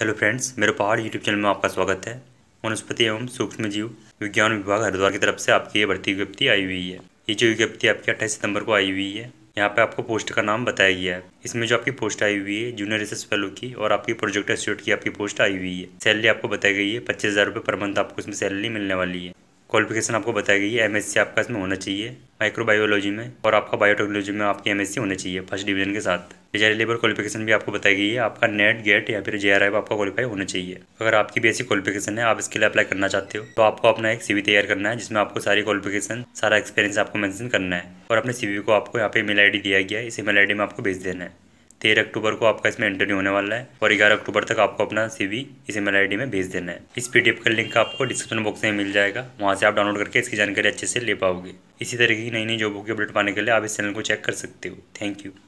hello friends मेरे पहाड़ YouTube channel में आपका स्वागत है वनस्पति एवं सूक्ष्म जीव विज्ञान विभाग हरिद्वार की तरफ से आपकी ये भर्ती विज्ञप्ति आई हुई है ये जो विज्ञप्ति आपकी अट्ठाईस सितंबर को आई हुई है यहाँ पे आपको पोस्ट का नाम बताया गया है इसमें जो आपकी पोस्ट आई हुई है जूनियर रिसर्च फेलो की और आपकी प्रोजेक्ट इंस्टीट्यूट की आपकी पोस्ट आई हुई है सैलरी आपको बताई गई है पच्चीस हज़ार रुपये पर मंथ आपको इसमें सैलरी मिलने वाली है क्वालिफिकेशन आपको बताई गई है एम आपका इसमें होना चाहिए माइक्रोबायोलॉजी में और आपका बायोटेक्नोलॉजी में आपकी एम होना चाहिए फर्स्ट डिवीजन के साथ डिजायर लेबर क्वालिफिकेशन भी आपको बताई गई है आपका नेट गेट e e या फिर जे आपका क्वालिफाई होना चाहिए अगर आपकी बेसिक क्वालिफिकेशन है आप इसके लिए अप्लाई करना चाहते हो तो आपको अपना एक सीवी तैयार करना है जिसमें आपको सारी क्वालिफिकेशन सारा एक्सपीरियंस आपको मैंशन करना है और अपने सीवी को आपको यहाँ पे मेल आई दिया गया है इस मेल आई में आपको भेज देना है तेरह अक्टूबर को आपका इसमें इंटरव्यू होने वाला है और ग्यारह अक्टूबर तक आपको अपना सीवी इस ईमेल आईडी में भेज देना है इस पीडीएफ का लिंक आपको डिस्क्रिप्शन बॉक्स में मिल जाएगा वहाँ से आप डाउनलोड करके इसकी जानकारी अच्छे से ले पाओगे इसी तरीके की नई नई जॉबों की अपडेट पाने के लिए आप इस चैनल को चेक कर सकते हो थैंक यू